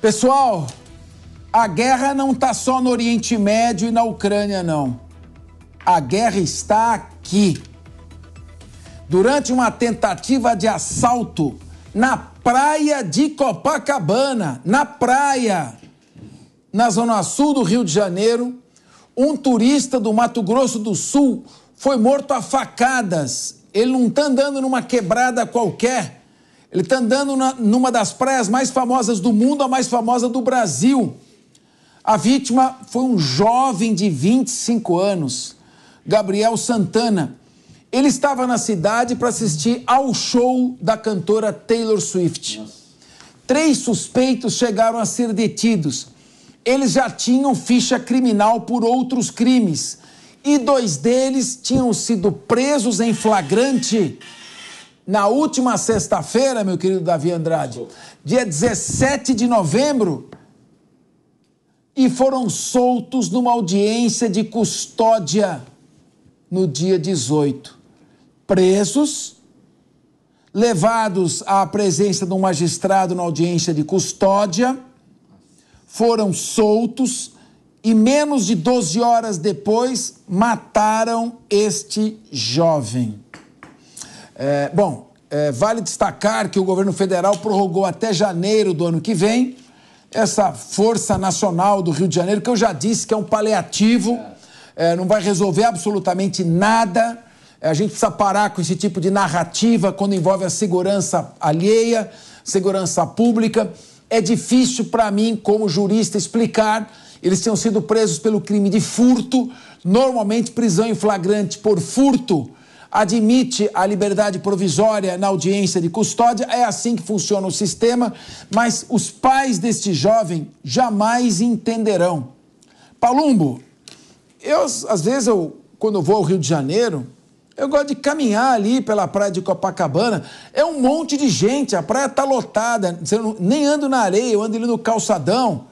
Pessoal, a guerra não está só no Oriente Médio e na Ucrânia, não. A guerra está aqui. Durante uma tentativa de assalto na praia de Copacabana, na praia, na zona sul do Rio de Janeiro, um turista do Mato Grosso do Sul foi morto a facadas. Ele não está andando numa quebrada qualquer ele está andando na, numa das praias mais famosas do mundo, a mais famosa do Brasil. A vítima foi um jovem de 25 anos, Gabriel Santana. Ele estava na cidade para assistir ao show da cantora Taylor Swift. Três suspeitos chegaram a ser detidos. Eles já tinham ficha criminal por outros crimes e dois deles tinham sido presos em flagrante na última sexta-feira, meu querido Davi Andrade, dia 17 de novembro, e foram soltos numa audiência de custódia no dia 18. Presos, levados à presença de um magistrado na audiência de custódia, foram soltos e, menos de 12 horas depois, mataram este jovem. É, bom, é, vale destacar que o governo federal prorrogou até janeiro do ano que vem essa Força Nacional do Rio de Janeiro, que eu já disse que é um paliativo, é, não vai resolver absolutamente nada. É, a gente precisa parar com esse tipo de narrativa quando envolve a segurança alheia, segurança pública. É difícil para mim, como jurista, explicar. Eles tinham sido presos pelo crime de furto. Normalmente, prisão em flagrante por furto admite a liberdade provisória na audiência de custódia. É assim que funciona o sistema, mas os pais deste jovem jamais entenderão. Palumbo, eu às vezes eu quando eu vou ao Rio de Janeiro, eu gosto de caminhar ali pela praia de Copacabana. É um monte de gente, a praia está lotada. Eu nem ando na areia, eu ando ali no calçadão.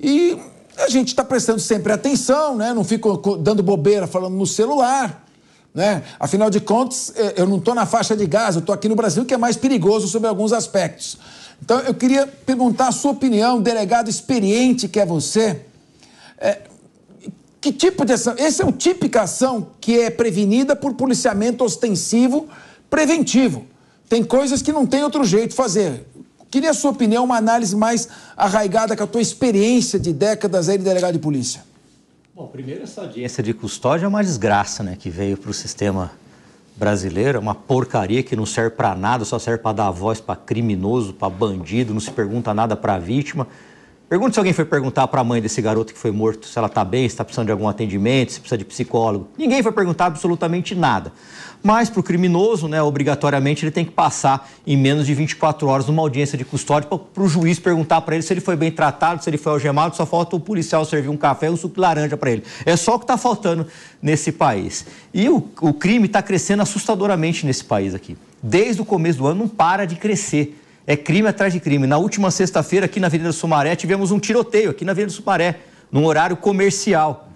E a gente está prestando sempre atenção, né? Não fico dando bobeira falando no celular. Né? Afinal de contas, eh, eu não estou na faixa de Gaza, eu estou aqui no Brasil, que é mais perigoso sobre alguns aspectos. Então, eu queria perguntar a sua opinião, delegado experiente que é você. É, que tipo de ação? Essa é um típica ação que é prevenida por policiamento ostensivo preventivo. Tem coisas que não tem outro jeito de fazer. Queria a sua opinião, uma análise mais arraigada com a tua experiência de décadas aí de delegado de polícia. Bom, primeiro essa audiência de custódia é uma desgraça, né, que veio para o sistema brasileiro, é uma porcaria que não serve para nada, só serve para dar voz para criminoso, para bandido, não se pergunta nada para a vítima. Pergunta se alguém foi perguntar para a mãe desse garoto que foi morto se ela está bem, se está precisando de algum atendimento, se precisa de psicólogo. Ninguém foi perguntar absolutamente nada. Mas para o criminoso, né, obrigatoriamente, ele tem que passar em menos de 24 horas numa audiência de custódia para o juiz perguntar para ele se ele foi bem tratado, se ele foi algemado. Só falta o policial servir um café e um suco de laranja para ele. É só o que está faltando nesse país. E o, o crime está crescendo assustadoramente nesse país aqui. Desde o começo do ano não para de crescer. É crime atrás de crime. Na última sexta-feira, aqui na Avenida Sumaré, tivemos um tiroteio aqui na Avenida Sumaré, num horário comercial.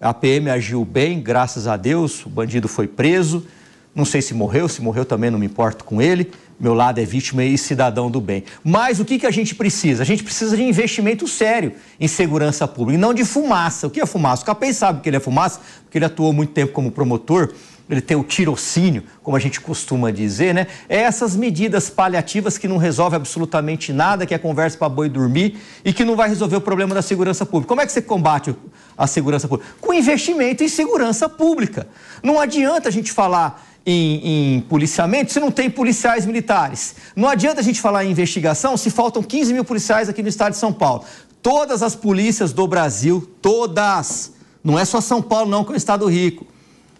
A PM agiu bem, graças a Deus, o bandido foi preso. Não sei se morreu, se morreu também não me importo com ele. Meu lado é vítima e cidadão do bem. Mas o que, que a gente precisa? A gente precisa de investimento sério em segurança pública, e não de fumaça. O que é fumaça? O Capém sabe que ele é fumaça, porque ele atuou muito tempo como promotor ele tem o tirocínio, como a gente costuma dizer, né? É essas medidas paliativas que não resolve absolutamente nada, que é conversa para boi dormir e que não vai resolver o problema da segurança pública. Como é que você combate a segurança pública? Com investimento em segurança pública. Não adianta a gente falar em, em, policiamento se não tem policiais militares. Não adianta a gente falar em investigação se faltam 15 mil policiais aqui no estado de São Paulo. Todas as polícias do Brasil, todas, não é só São Paulo, não, que é um estado rico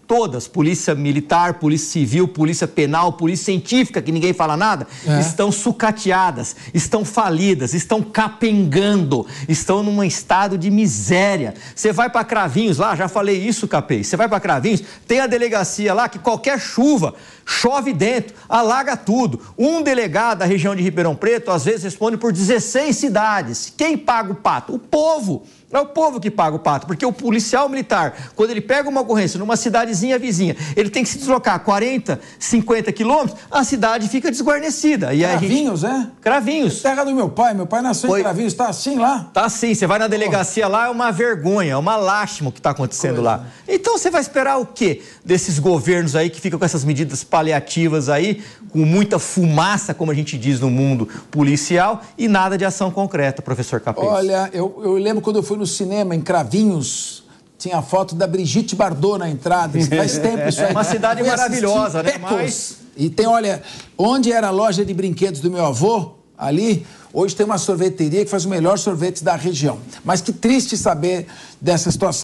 todas, polícia militar, polícia civil, polícia penal, polícia científica, que ninguém fala nada, é. estão sucateadas, estão falidas, estão capengando, estão num estado de miséria. Você vai para Cravinhos lá, já falei isso, Capês. Você vai para Cravinhos, tem a delegacia lá que qualquer chuva chove dentro, alaga tudo. Um delegado da região de Ribeirão Preto às vezes responde por 16 cidades. Quem paga o pato? O povo. É o povo que paga o pato, porque o policial militar, quando ele pega uma ocorrência numa cidadezinha vizinha, ele tem que se deslocar 40, 50 quilômetros, a cidade fica desguarnecida. E Cravinhos, gente... é? Cravinhos. Terra do meu pai, meu pai nasceu Foi... em Cravinhos, está assim lá? Tá assim, você vai na delegacia lá, é uma vergonha, é uma lástima o que está acontecendo Coisa. lá. Então você vai esperar o quê desses governos aí que ficam com essas medidas paliativas aí, com muita fumaça, como a gente diz no mundo policial, e nada de ação concreta, professor Capês. Olha, eu, eu lembro quando eu fui no cinema, em Cravinhos, tinha a foto da Brigitte Bardot na entrada. Faz tempo isso aí. É uma cidade maravilhosa, né? Mas... E tem, olha, onde era a loja de brinquedos do meu avô, ali, hoje tem uma sorveteria que faz o melhor sorvete da região. Mas que triste saber dessa situação.